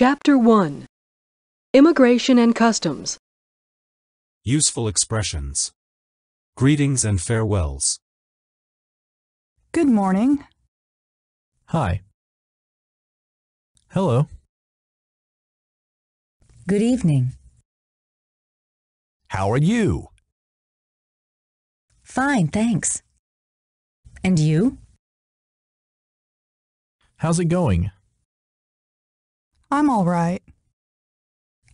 Chapter 1 Immigration and Customs Useful Expressions Greetings and Farewells Good morning. Hi. Hello. Good evening. How are you? Fine, thanks. And you? How's it going? I'm all right.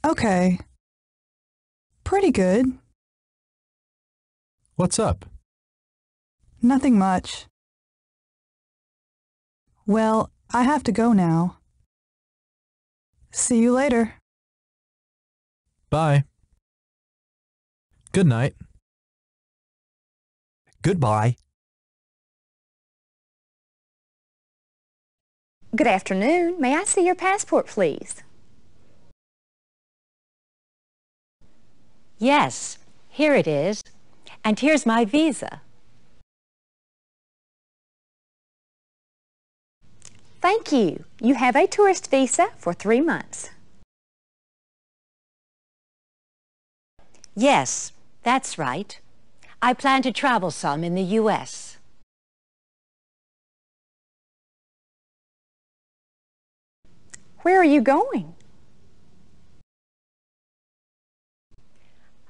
Okay. Pretty good. What's up? Nothing much. Well, I have to go now. See you later. Bye. Good night. Goodbye. Good afternoon. May I see your passport, please? Yes, here it is. And here's my visa. Thank you. You have a tourist visa for three months. Yes, that's right. I plan to travel some in the U.S. Where are you going?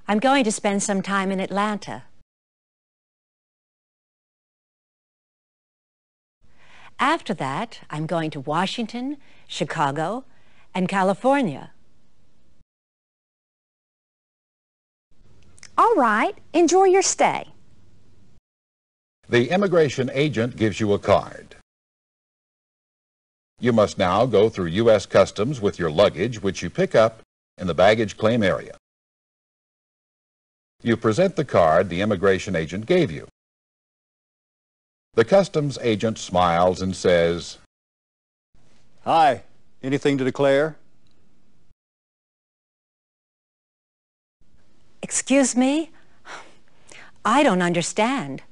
I'm going to spend some time in Atlanta. After that, I'm going to Washington, Chicago, and California. All right, enjoy your stay. The immigration agent gives you a card. You must now go through U.S. Customs with your luggage, which you pick up in the baggage claim area. You present the card the immigration agent gave you. The customs agent smiles and says, Hi, anything to declare? Excuse me? I don't understand.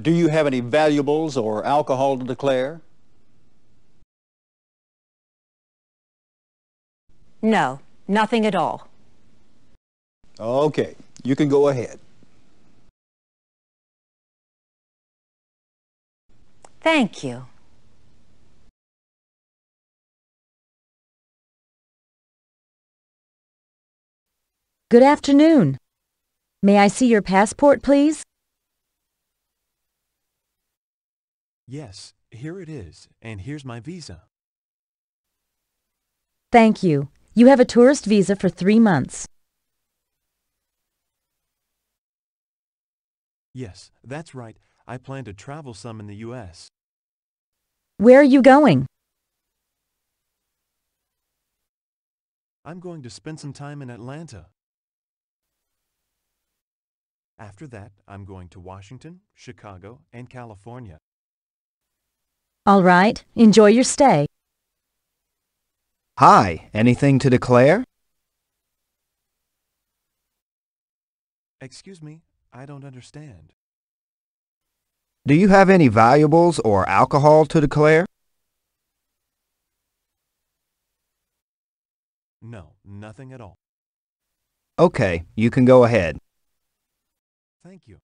do you have any valuables or alcohol to declare? No, nothing at all. Okay, you can go ahead. Thank you. Good afternoon. May I see your passport, please? Yes, here it is, and here's my visa. Thank you. You have a tourist visa for three months. Yes, that's right. I plan to travel some in the U.S. Where are you going? I'm going to spend some time in Atlanta. After that, I'm going to Washington, Chicago, and California. All right, enjoy your stay. Hi, anything to declare? Excuse me, I don't understand. Do you have any valuables or alcohol to declare? No, nothing at all. Okay, you can go ahead. Thank you.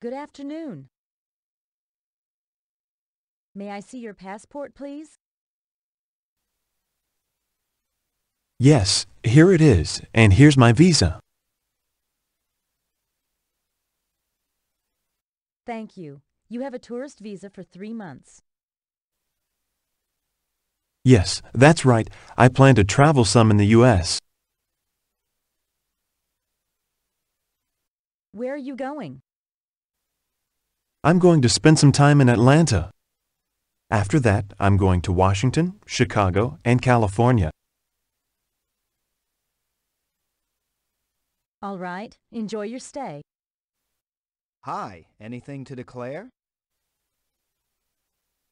Good afternoon. May I see your passport, please? Yes, here it is, and here's my visa. Thank you. You have a tourist visa for three months. Yes, that's right. I plan to travel some in the U.S. Where are you going? I'm going to spend some time in Atlanta. After that, I'm going to Washington, Chicago, and California. All right, enjoy your stay. Hi, anything to declare?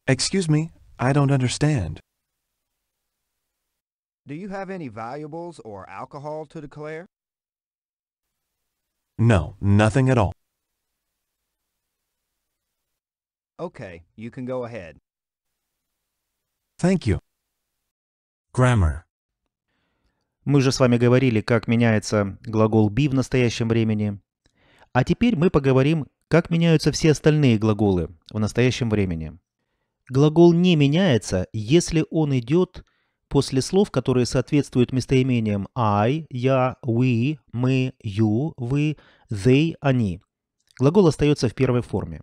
Excuse me, I don't understand. Do you have any valuables or alcohol to declare? No, nothing at all. Okay, you can go ahead. Thank you. Grammar. Мы же с вами говорили, как меняется глагол be в настоящем времени. А теперь мы поговорим, как меняются все остальные глаголы в настоящем времени. Глагол не меняется, если он идет после слов, которые соответствуют местоимениям I, я, we, мы, you, вы, they, они. Глагол остается в первой форме.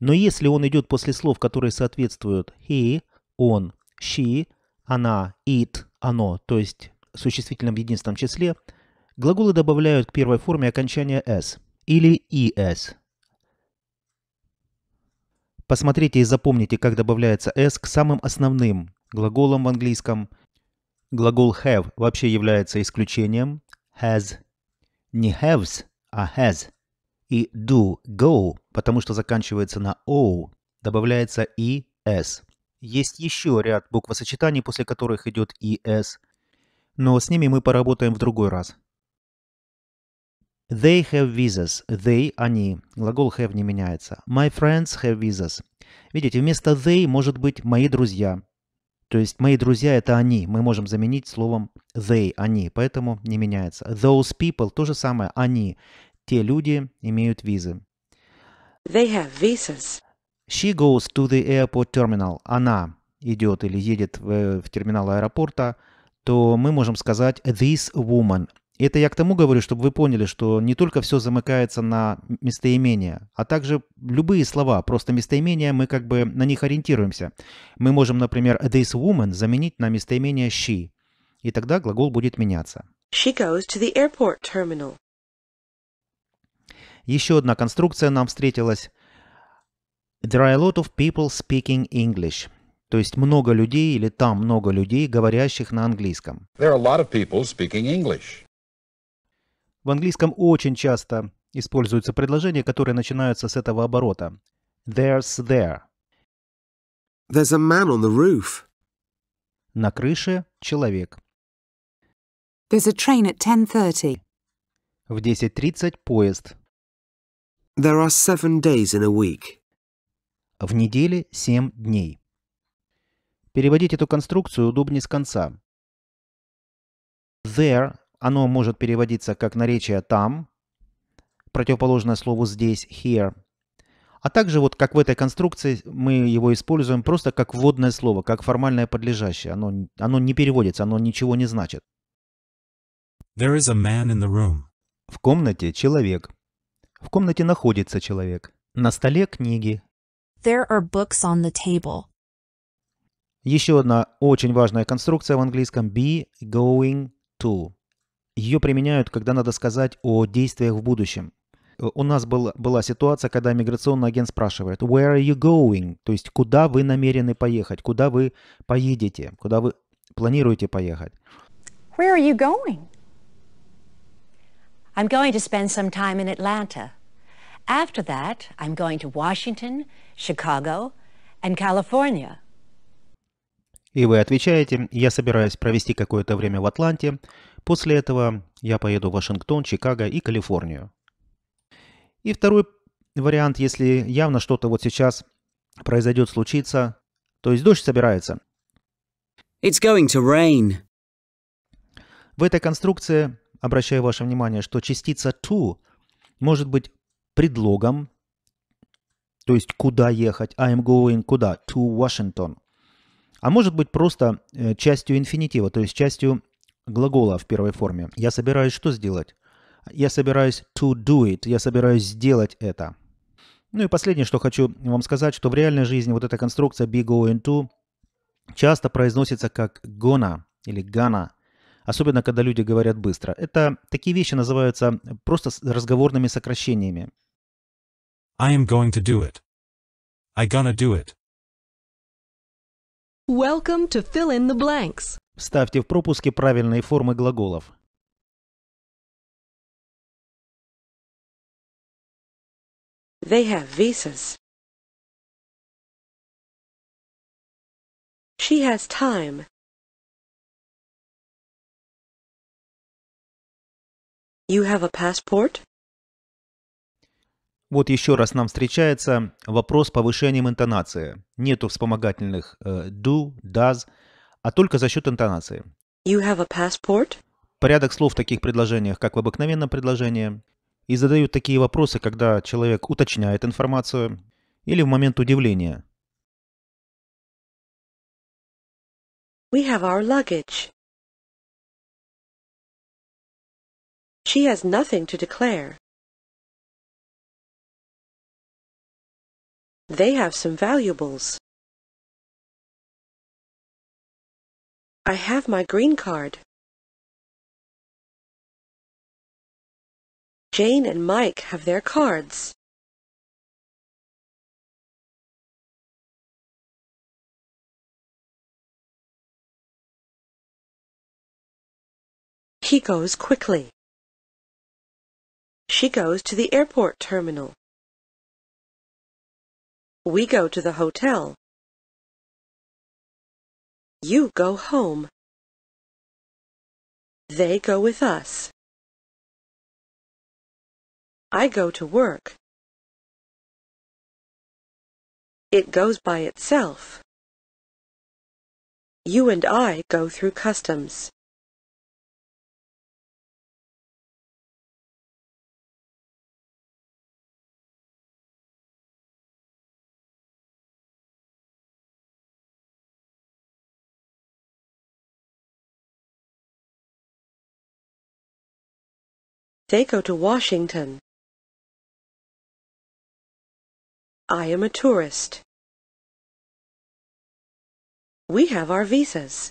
Но если он идет после слов, которые соответствуют he, он, she, она, it, оно, то есть существительном в единственном числе, глаголы добавляют к первой форме окончание s или es. Посмотрите и запомните, как добавляется s к самым основным глаголам в английском. Глагол have вообще является исключением. Has. Не haves, а has и do, go, потому что заканчивается на o, добавляется и s. Есть еще ряд буквосочетаний, после которых идет и s, но с ними мы поработаем в другой раз. They have visas. They – они. Глагол have не меняется. My friends have visas. Видите, вместо they может быть мои друзья. То есть мои друзья – это они. Мы можем заменить словом they – они, поэтому не меняется. Those people – то же самое – они. Те люди имеют визы. They have visas. She goes to the airport terminal. Она идет или едет в, в терминал аэропорта, то мы можем сказать this woman. Это я к тому говорю, чтобы вы поняли, что не только все замыкается на местоимение, а также любые слова, просто местоимения, мы как бы на них ориентируемся. Мы можем, например, this woman заменить на местоимение she, и тогда глагол будет меняться. She goes to the airport terminal. Еще одна конструкция нам встретилась. There are a lot of people speaking English. То есть много людей или там много людей, говорящих на английском. There are a lot of people speaking English. В английском очень часто используются предложения, которые начинаются с этого оборота. There's there. There's a man on the roof. На крыше человек. There's a train at 10.30. В 10.30 поезд. There are seven days in a week. В неделе семь дней. Переводить эту конструкцию удобнее с конца. There, оно может переводиться как наречие «там», противоположное слову здесь «here», а также вот как в этой конструкции мы его используем просто как вводное слово, как формальное подлежащее. Оно, оно не переводится, оно ничего не значит. There is a man in the room. В комнате человек. В комнате находится человек. На столе книги. There are books on the table. Еще одна очень важная конструкция в английском be going to. Ее применяют, когда надо сказать о действиях в будущем. Э, у нас был, была ситуация, когда миграционный агент спрашивает «Where are you going?» То есть, куда вы намерены поехать, куда вы поедете, куда вы планируете поехать. Where are you going? I'm going to spend some time in Atlanta. After that, I'm going to Washington, Chicago and California. И вы отвечаете, я собираюсь провести какое-то время в Атланте, после этого я поеду в Вашингтон, Чикаго и Калифорнию. И второй вариант, если явно что-то вот сейчас произойдет, случится, то есть дождь собирается. It's going to rain. В этой конструкции обращаю ваше внимание, что частица to может быть предлогом, то есть куда ехать, I'm going куда, to Washington. А может быть просто э, частью инфинитива, то есть частью глагола в первой форме. Я собираюсь что сделать? Я собираюсь to do it, я собираюсь сделать это. Ну и последнее, что хочу вам сказать, что в реальной жизни вот эта конструкция be going to часто произносится как gonna или gonna особенно когда люди говорят быстро. Это такие вещи называются просто разговорными сокращениями. I am going to do it. I gonna do it. Welcome to fill in the blanks. Вставьте в пропуске правильные формы глаголов. They have visas. She has time. You have a passport? Вот еще раз нам встречается вопрос с повышением интонации. Нету вспомогательных э, do, does, а только за счет интонации. You have a passport? Порядок слов в таких предложениях, как в обыкновенном предложении. И задают такие вопросы, когда человек уточняет информацию или в момент удивления. We have our luggage. She has nothing to declare. They have some valuables. I have my green card. Jane and Mike have their cards. He goes quickly. She goes to the airport terminal. We go to the hotel. You go home. They go with us. I go to work. It goes by itself. You and I go through customs. They go to Washington. I am a tourist. We have our visas.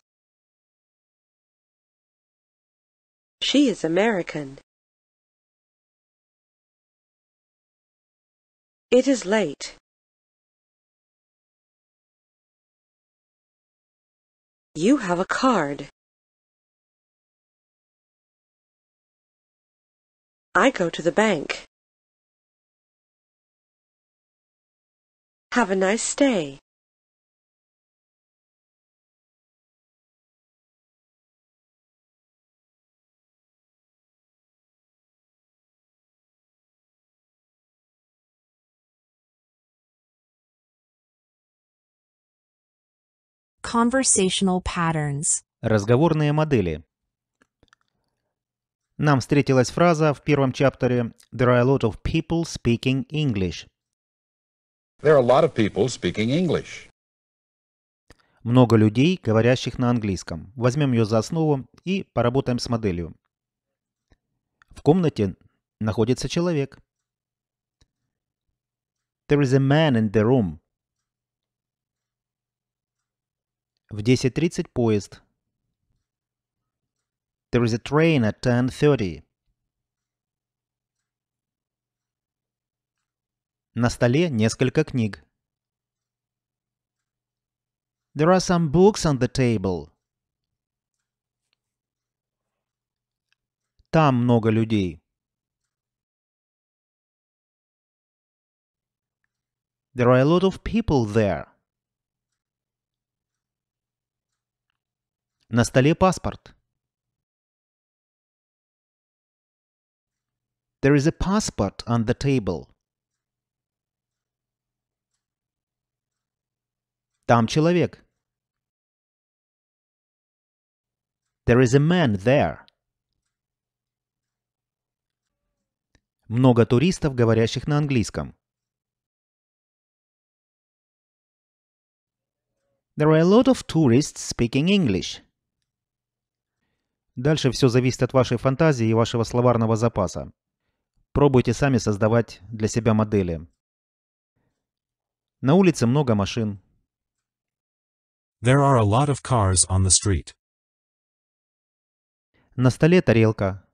She is American. It is late. You have a card. I go to the bank. Have a nice stay. Conversational patterns. Разговорные модели. Нам встретилась фраза в первом чаптере «There are a lot of people speaking English». There are a lot of people speaking English. Много людей, говорящих на английском. Возьмем ее за основу и поработаем с моделью. В комнате находится человек. There is a man in the room. В 10.30 поезд. There is a train at 10.30. На столе несколько книг. There are some books on the table. Там много людей. There are a lot of people there. На столе паспорт. There is a passport on the table. Там человек. There is a man there. Много туристов, говорящих на английском. There are a lot of tourists speaking English. Дальше все зависит от вашей фантазии и вашего словарного запаса. Пробуйте сами создавать для себя модели. На улице много машин. There are a lot of cars on the street. На столе тарелка.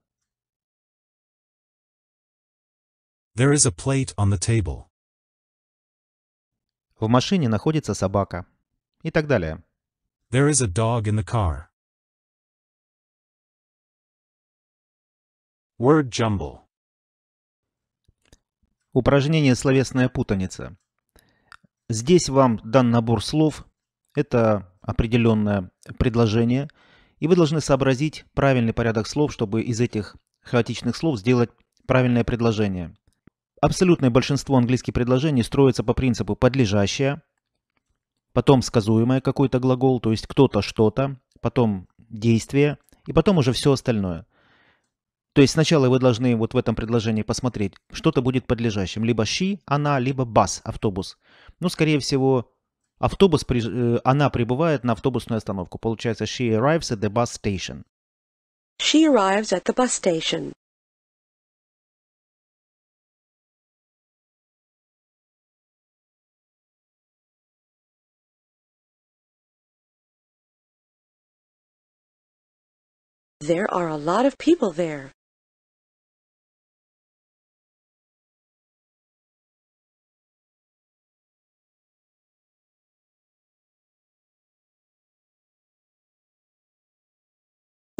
There is a plate on the table. В машине находится собака. И так далее. There is a dog in the car. Word jumble. Упражнение «Словесная путаница». Здесь вам дан набор слов, это определенное предложение, и вы должны сообразить правильный порядок слов, чтобы из этих хаотичных слов сделать правильное предложение. Абсолютное большинство английских предложений строится по принципу «подлежащее», потом сказуемое какой-то глагол, то есть кто-то что-то, потом действие, и потом уже все остальное – то есть сначала вы должны вот в этом предложении посмотреть, что-то будет подлежащим. Либо she, она, либо бас, автобус. Ну, скорее всего, автобус, э, она прибывает на автобусную остановку. Получается, she arrives at the bus station. She arrives at the bus station. There are a lot of people there.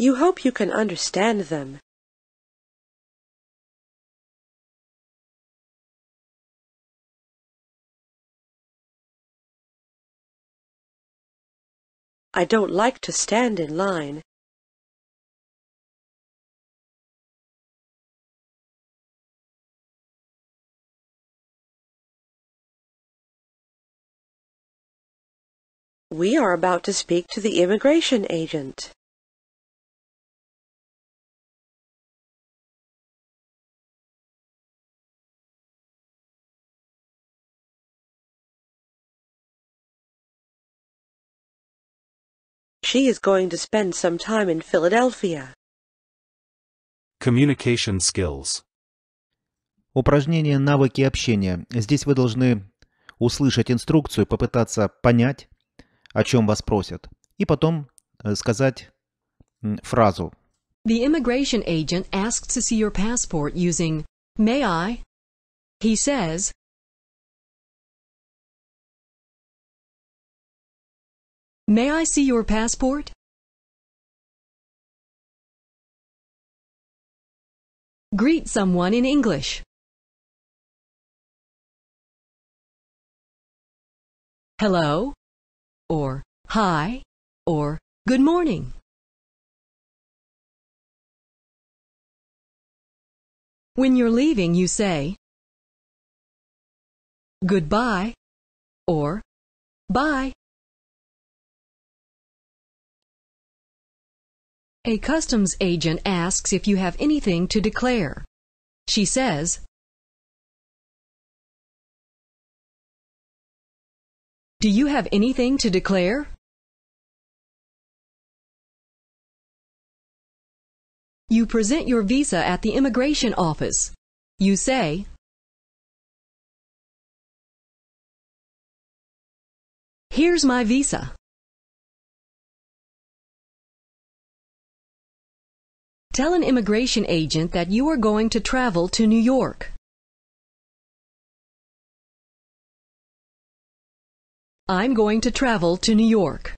You hope you can understand them. I don't like to stand in line. We are about to speak to the immigration agent. she is going to spend some time in Philadelphia. Communication skills. Упражнение навыки общения. Здесь вы должны услышать инструкцию, попытаться понять, о чем вас просят, и потом сказать фразу. The immigration agent asks to see your passport using may I? He says, May I see your passport? Greet someone in English. Hello, or hi, or good morning. When you're leaving, you say goodbye or bye. A customs agent asks if you have anything to declare. She says, Do you have anything to declare? You present your visa at the immigration office. You say, Here's my visa. Tell an immigration agent that you are going to travel to New York. I'm going to travel to New York.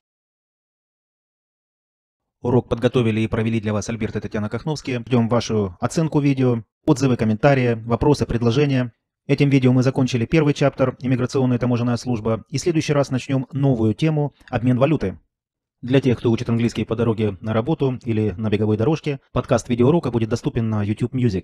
Урок подготовили и провели для вас Альберт и Татьяна Кахновские. Ждем вашу оценку видео, отзывы, комментарии, вопросы, предложения. Этим видео мы закончили первый чаптер «Иммиграционная таможенная служба» и в следующий раз начнем новую тему «Обмен валюты». Для тех, кто учит английский по дороге на работу или на беговой дорожке, подкаст видеоурока будет доступен на YouTube Music.